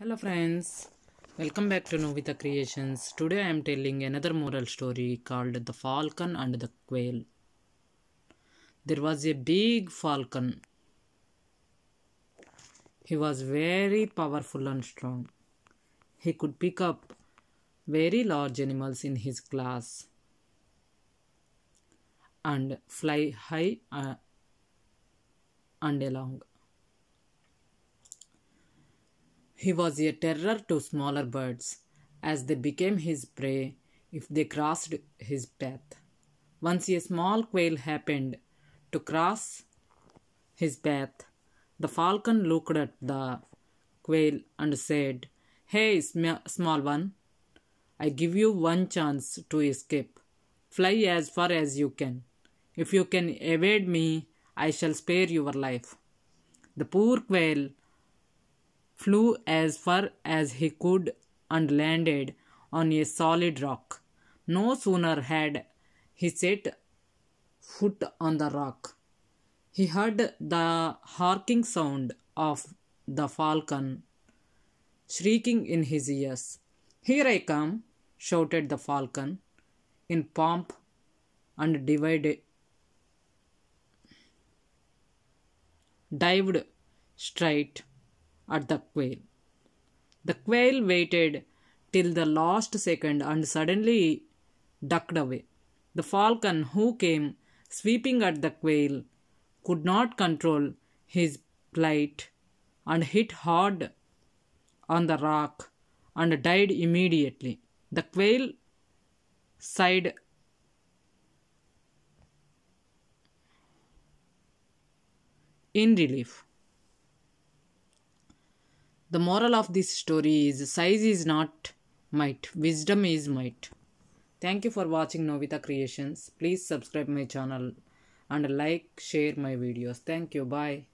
hello friends welcome back to novita creations today i am telling another moral story called the falcon and the quail there was a big falcon he was very powerful and strong he could pick up very large animals in his class and fly high uh, and along he was a terror to smaller birds, as they became his prey if they crossed his path. Once a small quail happened to cross his path. The falcon looked at the quail and said, Hey, sm- small one, I give you one chance to escape. Fly as far as you can. If you can evade me, I shall spare your life. The poor quail flew as far as he could and landed on a solid rock. No sooner had he set foot on the rock, he heard the harking sound of the falcon shrieking in his ears. Here I come, shouted the falcon in pomp and divided, dived straight at the quail. The quail waited till the last second and suddenly ducked away. The falcon who came sweeping at the quail could not control his plight and hit hard on the rock and died immediately. The quail sighed in relief. The moral of this story is size is not might, wisdom is might. Thank you for watching Novita Creations. Please subscribe my channel and like, share my videos. Thank you. Bye.